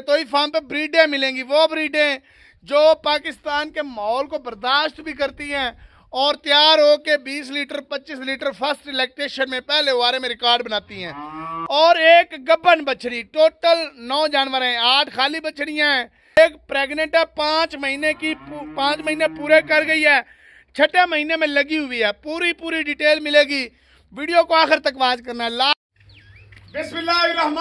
तो ही फार्म पे ब्रीडें मिलेंगी वो ब्रीडें जो पाकिस्तान के माहौल को बर्दाश्त भी करती हैं और तैयार हो के 20 लीटर 25 लीटर फर्स्ट इलेक्टेशन में पहले वारे में रिकॉर्ड बनाती हैं और एक गबन बछड़ी टोटल नौ जानवर हैं आठ खाली बछड़ियाँ हैं एक प्रेग्नेंट है पाँच महीने की पाँच महीने पूरे कर गई है छठे महीने में लगी हुई है पूरी पूरी डिटेल मिलेगी वीडियो को आखिर तक वाच करना है बिस्मिल्लाम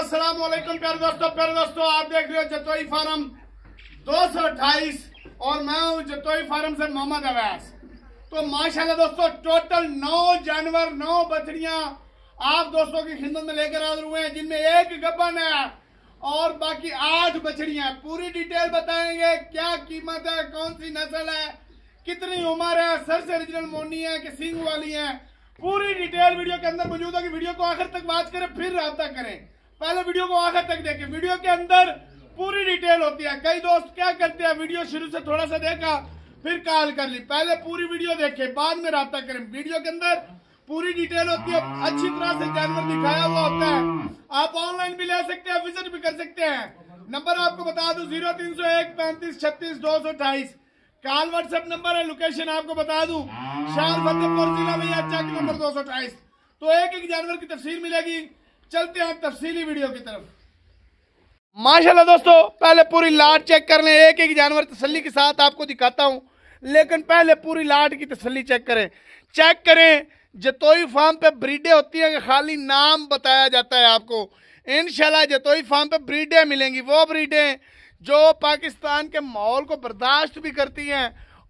अस्सलाम वालेकुम प्यारे दोस्तों प्यारे दोस्तों आप देख रहे हो जतोई फार्म 228 और मैं हूँ जतोई फार्म से मोहम्मद अवैस तो माशाल्लाह दोस्तों टोटल नौ जानवर नौ बछड़ियाँ आप दोस्तों की खिदमत में लेकर आ हुए हैं जिनमें एक गबन है और बाकी आठ बछड़ियाँ पूरी डिटेल बताएंगे क्या कीमत है कौन सी नस्ल है कितनी उम्र है सर से रिजनल मोनी है कि सिंग वाली है पूरी डिटेल वीडियो के अंदर मौजूद है कि वीडियो को आखिर तक बात करें फिर रहा करें पहले वीडियो को आखिर तक देखें वीडियो के अंदर पूरी डिटेल होती है कई दोस्त क्या करते हैं वीडियो शुरू से थोड़ा सा देखा फिर कॉल कर ली पहले पूरी वीडियो देखे बाद में रहा करें वीडियो के अंदर पूरी डिटेल होती है अच्छी तरह से जानवर दिखाया हुआ होता है आप ऑनलाइन भी ले सकते हैं विजिट भी कर सकते हैं नंबर आपको बता दो जीरो तीन सौ एक पैंतीस छत्तीस दो सौ अठाईस काल व्हाट्सएप नंबर है लोकेशन आपको बता दू शान फतेहपुर जिला भैया चेक नंबर दो तो एक एक जानवर की तफसील मिलेगी चलते हैं तफसीली वीडियो की तरफ माशाल्लाह दोस्तों पहले पूरी लाट चेक कर लें एक एक जानवर तसल्ली के साथ आपको दिखाता हूं लेकिन पहले पूरी लाट की तसल्ली चेक करें चेक करें जतोई फार्म पे ब्रीडे होती है कि खाली नाम बताया जाता है आपको इन जतोई फार्म पे ब्रीडे मिलेंगी वो ब्रीडे जो पाकिस्तान के माहौल को बर्दाश्त भी करती हैं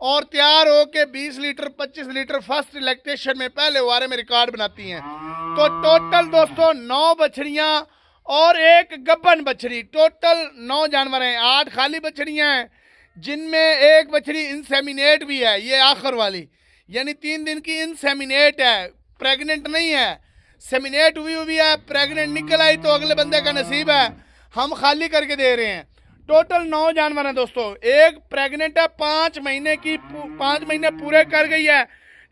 और तैयार हो के 20 लीटर 25 लीटर फर्स्ट इलेक्टेशन में पहले वारे में रिकॉर्ड बनाती हैं तो टोटल दोस्तों नौ बछड़ियाँ और एक गब्बन बछड़ी टोटल नौ जानवर हैं आठ खाली बछड़ियाँ हैं जिनमें एक बछड़ी इंसेमिनेट भी है ये आखिर वाली यानी तीन दिन की इंसेमिनेट है प्रेग्नेंट नहीं है सेमिनेट हुई हुई है प्रेग्नेंट निकल आई तो अगले बंदे का नसीब है हम खाली करके दे रहे हैं टोटल नौ जानवर हैं दोस्तों एक प्रेग्नेंट है पांच महीने की पांच महीने पूरे कर गई है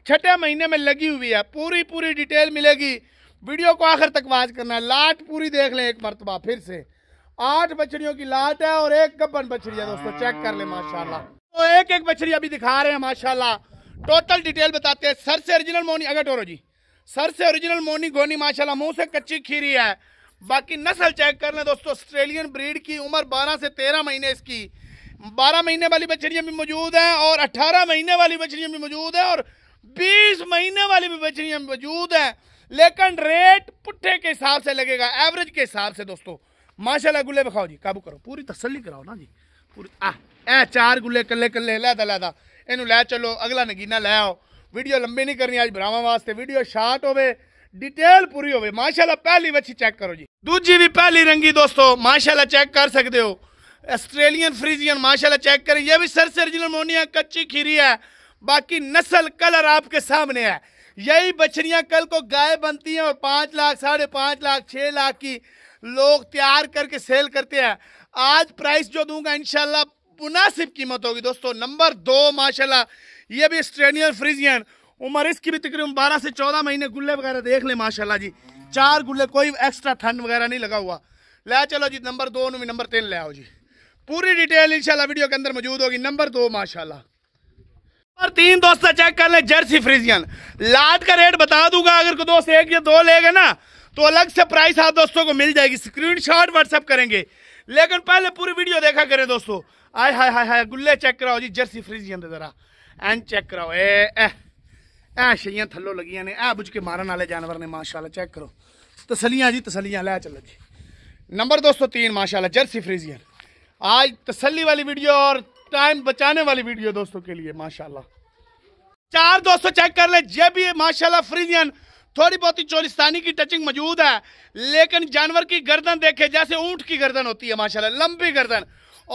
छठे महीने में लगी हुई है पूरी पूरी डिटेल मिलेगी वीडियो को आखिर तक वाच करना है लाट पूरी देख लें एक मरतबा फिर से आठ बछड़ियों की लाट है और एक गब्बन बछड़ी है दोस्तों चेक कर ले माशाला तो एक एक बछड़ी अभी दिखा रहे हैं माशाला टोटल डिटेल बताते हैं सर से ओरिजिनल मोनी अगर टोरो जी सर से ओरिजिनल मोनी गोनी माशाला मुंह से कच्ची खीरी है बाकी नस्ल चेक कर लें दोस्तों ऑस्ट्रेलियन ब्रीड की उम्र 12 से 13 महीने इसकी 12 महीने वाली बछड़ियाँ भी मौजूद हैं और 18 महीने वाली बछड़ियाँ भी मौजूद हैं और 20 महीने वाली भी बछड़ियाँ मौजूद हैं लेकिन रेट पुट्ठे के हिसाब से लगेगा एवरेज के हिसाब से दोस्तों माशाल्लाह गुल्ले बखाओ जी काबू करो पूरी तसली कराओ ना जी पूरी आ ए चार गुल्ले कल्ले कल्ले लैदा लैदा इनू लै चलो अगला नगीना लै आओ वीडियो लंबी नहीं करनी आज बनावा वास्ते वीडियो शार्ट होवे डिटेल पूरी हो माशाला पहली बच्ची ਚੈੱਕ करो जी दूजी भी पहली रंगी दोस्तों माशाला ਚੈੱਕ कर सकते हो आस्ट्रेलियन फ्रीजियन माशाला चेक करें यह भी सर सरसर मोनिया कच्ची खीरी है बाकी नस्ल कलर आपके सामने है यही बछड़ियाँ कल को गाय बनती हैं और पाँच लाख साढ़े पाँच लाख छः लाख की लोग तैयार करके सेल करते हैं आज प्राइस जो दूंगा इनशाला मुनासिब कीमत होगी दोस्तों नंबर दो माशाल्लाह ये भी आस्ट्रेलियन फ्रीजियन उम्र इसकी भी तकरीबन बारह से चौदह महीने गुल्ले वगैरह देख ले माशाला जी चार गुल्ले कोई एक्स्ट्रा ठंड वगैरह नहीं लगा हुआ ले चलो जी नंबर दो नु नंबर तीन ले आओ जी पूरी डिटेल इंशाल्लाह वीडियो के अंदर मौजूद होगी नंबर दो माशाल्लाह और तीन दोस्त चेक कर ले जर्सी फ्रीजियन लाट का रेट बता दूंगा अगर कोई दोस्त एक या दो लेगा ना तो अलग से प्राइस आप दोस्तों को मिल जाएगी स्क्रीन शॉट व्हाट्सअप करेंगे लेकिन पहले पूरी वीडियो देखा करें दोस्तों आय हाय हाय हाय गुल्ले चेक कराओ जी जर्सी फ्रीजियन जरा एंड चेक कराओ ए, ए ऐ ਛਈਆਂ थलो लगिया ने ऐ बुझ के मारन ਵਾਲੇ जानवर ने माशाला ਚੈੱਕ करो तसलियाँ जी तसलियाँ लै चलो जी नंबर दो सौ तीन माशाला जर्सी फ्रीजियर आज तसली वाली वीडियो और टाइम बचाने वाली वीडियो दोस्तों के लिए माशाला चार दोस्तों चेक कर ले जब भी माशाला फ्रीजियन थोड़ी बहुत ही चोरिस्तानी की टचिंग मौजूद है लेकिन जानवर की गर्दन देखे जैसे ऊंट की गर्दन होती है माशाल्लाह लंबी गर्दन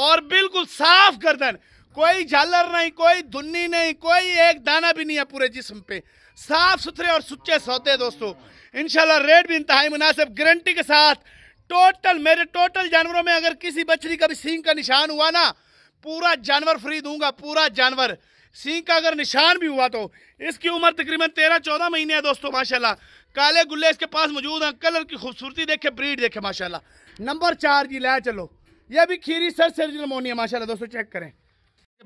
और बिल्कुल साफ गर्दन कोई झालर नहीं कोई धुन्नी नहीं कोई एक दाना भी नहीं है पूरे जिसम पे साफ सुथरे और सुच्चे सौते दोस्तों इनशाला रेट भी इंतहाई मुनासिब गारंटी के साथ टोटल मेरे टोटल जानवरों में अगर किसी बछड़ी का भी सींग का निशान हुआ ना पूरा जानवर फ्री दूंगा पूरा जानवर सींग का अगर निशान भी हुआ तो इसकी उम्र तकरीबन तेरह चौदह महीने है दोस्तों माशाल्लाह काले गुल्ले इसके पास मौजूद हैं कलर की खूबसूरती देखे ब्रीड देखे माशाल्लाह नंबर चार जी ला चलो ये भी खीरी सर जी नमोनी है माशाल्लाह दोस्तों चेक करें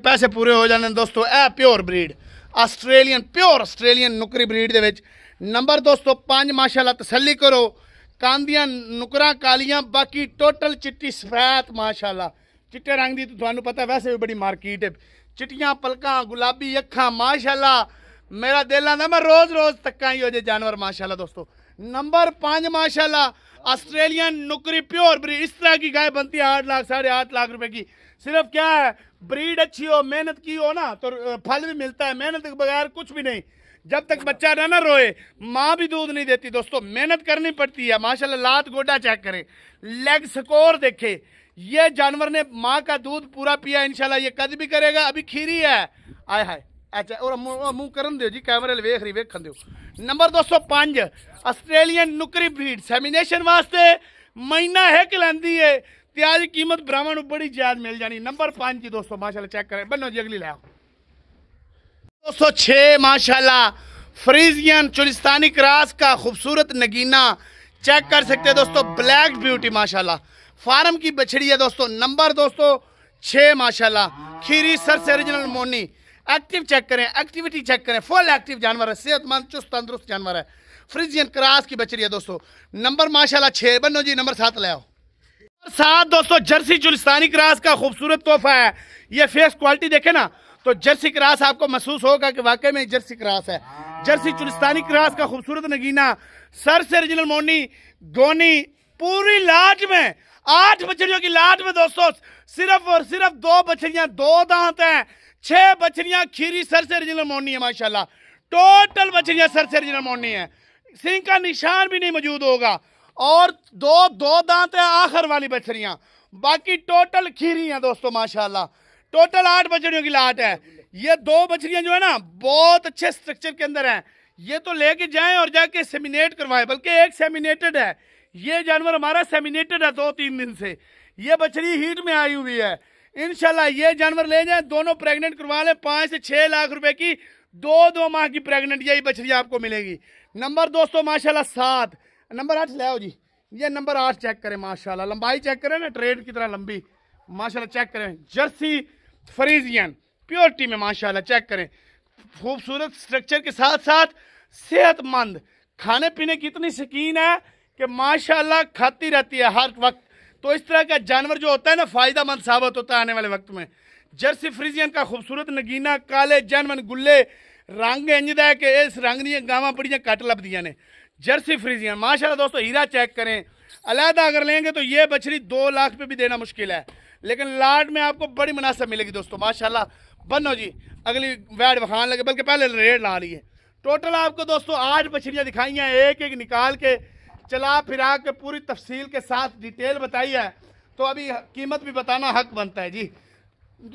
ਪੈਸੇ ਪੂਰੇ ਹੋ ਜਾਂਦੇ ਨੇ ਦੋਸਤੋ ਇਹ pure breed Australian pure Australian ਨੁਕਰੀ ਬਰੀਡ ਦੇ ਵਿੱਚ ਨੰਬਰ ਦੋਸਤੋ 5 ਮਾਸ਼ਾਅੱਲਾ ਤਸੱਲੀ ਕਰੋ ਕਾਂਦੀਆਂ ਨੁਕਰਾਂ ਕਾਲੀਆਂ ਬਾਕੀ ਟੋਟਲ ਚਿੱਟੀ ਸਫੈਦ ਮਾਸ਼ਾਅੱਲਾ ਚਿੱਟੇ ਰੰਗ ਦੀ ਤੁਹਾਨੂੰ ਪਤਾ ਵੈਸੇ ਵੀ ਬੜੀ ਮਾਰਕੀਟ ਹੈ ਚਿੱਟੀਆਂ ਪਲਕਾਂ ਗੁਲਾਬੀ ਅੱਖਾਂ ਮਾਸ਼ਾਅੱਲਾ ਮੇਰਾ ਦਿਲ ਆਂਦਾ ਮੈਂ ਰੋਜ਼-ਰੋਜ਼ ਤੱਕਾਂ ਹੀ ਹੋ ਜੇ ਜਾਨਵਰ ਮਾਸ਼ਾਅੱਲਾ ਦੋਸਤੋ ਨੰਬਰ 5 ਮਾਸ਼ਾਅੱਲਾ ਆਸਟ੍ਰੇਲੀਅਨ ਨੁਕਰੀ ਪਿਓਰ ਬਰੀ ਇਸ ਤਰ੍ਹਾਂ ਕੀ ਗਾਇ ਬੰਤੀ 8 ਲੱਖ लाख ਲੱਖ आठ लाख सिर्फ क्या है ब्रीड अच्छी हो मेहनत की हो ना तो फल भी मिलता है मेहनत के बगैर कुछ भी नहीं जब तक बच्चा ना ना रोए माँ भी दूध नहीं देती दोस्तों मेहनत करनी पड़ती है माशाल्लाह लात गोडा चेक करे लेग स्कोर देखे ये जानवर ने माँ का दूध पूरा पिया इनशाला ये कद भी करेगा अभी खीरी है आय हाय अच्छा और मुंह करन दो जी कैमरे वेख रही वेखन दो नंबर दो सौ पांच आस्ट्रेलियन नुकरी ब्रीड सेमिनेशन वास्ते महीना है कि खिलाती है प्याज की कीमत ब्राह्मण बड़ी ज्यादा मिल जानी नंबर पांच की दोस्तों माशाल्लाह चेक करें बनो जी अगली लाओ दोस्तों छः माशाल्लाह फ्रीजियन चुलिस्तानी क्रास का खूबसूरत नगीना चेक कर सकते हैं दोस्तों ब्लैक ब्यूटी माशाल्लाह फार्म की बछड़ी है दोस्तों नंबर दोस्तों छः माशाल्लाह खीरी सर से ओरिजिनल मोनी एक्टिव चेक करें एक्टिविटी चेक करें फुल एक्टिव जानवर है सेहतमंद चुस्त तंदुरुस्त जानवर है फ्रिजियन क्रास की बछड़ी है दोस्तों नंबर माशाला छः बनो जी नंबर सात ले आओ साथ दोस्तों जर्सी चुलिस्तानी क्रास का खूबसूरत तोहफा है ये फेस क्वालिटी देखे ना तो जर्सी क्रास आपको महसूस होगा कि वाकई में जर्सी क्रास है जर्सी चुलिस्तानी क्रास का खूबसूरत नगीना सर से रिजनल मोनी गोनी पूरी लाट में आठ बछड़ियों की लाट में दोस्तों सिर्फ और सिर्फ दो बछड़ियां दो दांत हैं छह बछड़ियां खीरी सर से रिजनल मोनी है माशाला टोटल बछड़ियां सर से रिजनल मोनी है सिंह का निशान भी नहीं मौजूद होगा और दो दो दांत है आखिर वाली बछड़ियाँ बाकी टोटल खीरी हैं दोस्तों माशाल्लाह टोटल आठ बछड़ियों की लाट है ये दो बछड़ियाँ जो है ना बहुत अच्छे स्ट्रक्चर के अंदर हैं ये तो लेके जाएं और जाके सेमिनेट करवाएं बल्कि एक सेमिनेटेड है ये जानवर हमारा सेमिनेटेड है दो तीन दिन से ये बछड़ी हीट में आई हुई है इनशाला ये जानवर ले जाए दोनों प्रेगनेंट करवा लें पाँच से छः लाख रुपए की दो दो माह की प्रेगनेंट यही बछड़ी आपको मिलेगी नंबर दोस्तों माशाल्लाह सात नंबर आठ ले आओ जी ये नंबर आठ चेक करें माशाल्लाह लंबाई चेक करें ना ट्रेड की तरह लंबी माशाल्लाह चेक करें जर्सी फ्रीजियन प्योरिटी में माशाल्लाह चेक करें खूबसूरत स्ट्रक्चर के साथ साथ सेहतमंद खाने पीने की इतनी शकीन है कि माशाल्लाह खाती रहती है हर वक्त तो इस तरह का जानवर जो होता है ना फ़ायदा मंद साबित होता है आने वाले वक्त में जर्सी फ्रीजियन का खूबसूरत नगीना काले जैनमन गुल्ले रंग इंजदा है कि इस रंग दिन गावं बड़िया घट लभदिया ने जर्सी फ्रीजियन माशाल्लाह दोस्तों हीरा चेक करें अलहदा अगर लेंगे तो ये बछड़ी दो लाख पे भी देना मुश्किल है लेकिन लाट में आपको बड़ी मुनासब मिलेगी दोस्तों माशाल्लाह बनो जी अगली वैड बखान लगे बल्कि पहले रेड ला रही है टोटल आपको दोस्तों आठ बछड़ियाँ दिखाई हैं एक एक निकाल के चला फिरा के पूरी तफसील के साथ डिटेल बताई है तो अभी कीमत भी बताना हक बनता है जी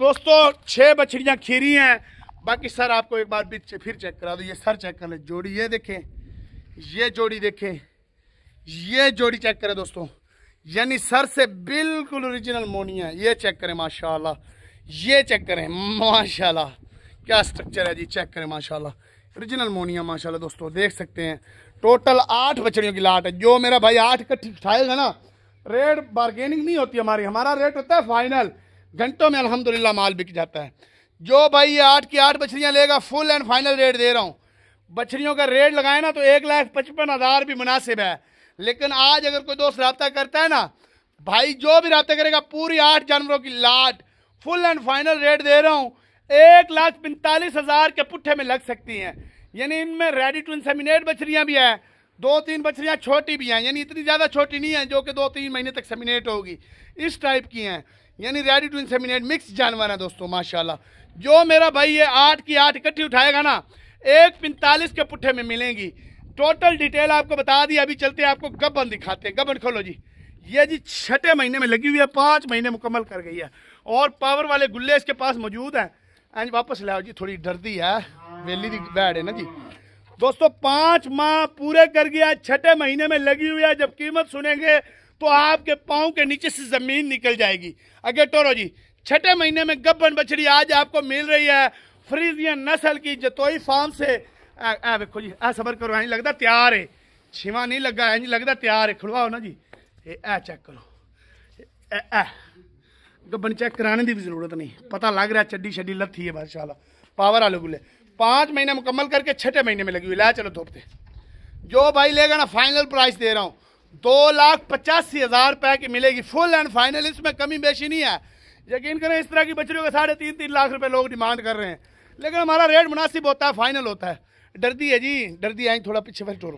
दोस्तों छः बछड़ियाँ खीरी हैं बाकी सर आपको एक बार भी फिर चेक करा दो ये सर चेक कर ले जोड़ी ये देखें ये जोड़ी देखें ये जोड़ी चेक करें दोस्तों यानी सर से बिल्कुल ओरिजिनल मोनी है ये चेक करें माशाल्लाह ये चेक करें माशाल्लाह क्या स्ट्रक्चर है जी चेक करें माशाल्लाह ओरिजिनल मोनिया माशाल्लाह दोस्तों देख सकते हैं टोटल आठ बछड़ियों की लाट है जो मेरा भाई आठ का ठीक है ना रेट बार्गेनिंग नहीं होती हमारी हमारा रेट होता है फाइनल घंटों में अलहमदुल्ला माल बिक जाता है जो भाई ये आठ की आठ बछड़ियाँ लेगा फुल एंड फाइनल रेट दे रहा हूँ बछड़ियों का रेट लगाए ना तो एक लाख पचपन हज़ार भी मुनासिब है लेकिन आज अगर कोई दोस्त रबता करता है ना भाई जो भी रबता करेगा पूरी आठ जानवरों की लाट फुल एंड फाइनल रेट दे रहा हूँ एक लाख पैंतालीस हज़ार के पुट्ठे में लग सकती हैं यानी इनमें रेडी टू इंसेमिनेट बछड़ियाँ भी हैं दो तीन बछड़ियाँ छोटी भी हैं यानी इतनी ज़्यादा छोटी नहीं है जो कि दो तीन महीने तक सेमिनेट होगी इस टाइप की हैं यानी रेडी टू इंसेमिनेट मिक्स जानवर हैं दोस्तों माशाल्लाह जो मेरा भाई ये आठ की आठ इकट्ठी उठाएगा ना एक पैंतालीस के पुट्ठे में मिलेंगी टोटल डिटेल आपको बता दी अभी चलते हैं आपको गबन दिखाते हैं गबन खोलो जी ये जी छठे महीने में लगी हुई है पाँच महीने मुकम्मल कर गई है और पावर वाले गुल्ले इसके पास मौजूद हैं एंड हाँ वापस लाओ जी थोड़ी डरदी है वेली दी बैड है ना जी दोस्तों पाँच माह पूरे कर गया छठे महीने में लगी हुई है जब कीमत सुनेंगे तो आपके पाँव के नीचे से ज़मीन निकल जाएगी अगे टोरो जी छठे महीने में गब्बन बछड़ी आज आपको मिल रही है फ्रीजियन नस्ल की जतोई फार्म से वेखो जी आ सबर करो ऐ लगता तैयार है छिवा नहीं लगा ऐ लगता तैयार है खुलवाओ ना जी ए चेक करो ए गबन चेक कराने की भी जरूरत नहीं पता लग रहा है चड्डी छड्डी लत्थी है माशाल्लाह पावर आलू गुले पाँच महीने मुकम्मल करके छठे महीने में लगी हुई ला चलो धोपते जो भाई लेगा ना फाइनल प्राइस दे रहा हूँ दो लाख पचासी हज़ार रुपये की मिलेगी फुल एंड फाइनल इसमें कमी बेशी नहीं है यकीन करें इस तरह की बचरियों के साढ़े तीन तीन लाख रुपए लोग डिमांड कर रहे हैं लेकिन हमारा रेट मुनासिब होता है फाइनल होता है डरती है जी डरती आई थोड़ा पीछे फर्स्ट हो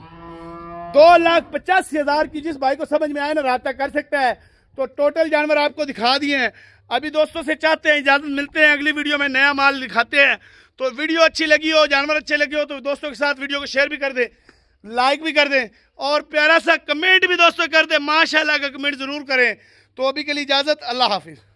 दो लाख पचासी हजार की जिस भाई को समझ में आए ना रहा कर सकता है तो टोटल जानवर आपको दिखा दिए हैं अभी दोस्तों से चाहते हैं इजाज़त मिलते हैं अगली वीडियो में नया माल दिखाते हैं तो वीडियो अच्छी लगी हो जानवर अच्छे लगे हो तो दोस्तों के साथ वीडियो को शेयर भी कर दें लाइक भी कर दें और प्यारा सा कमेंट भी दोस्तों कर दें माशाला का कमेंट ज़रूर करें तो अभी के लिए इजाज़त अल्लाह हाफिज़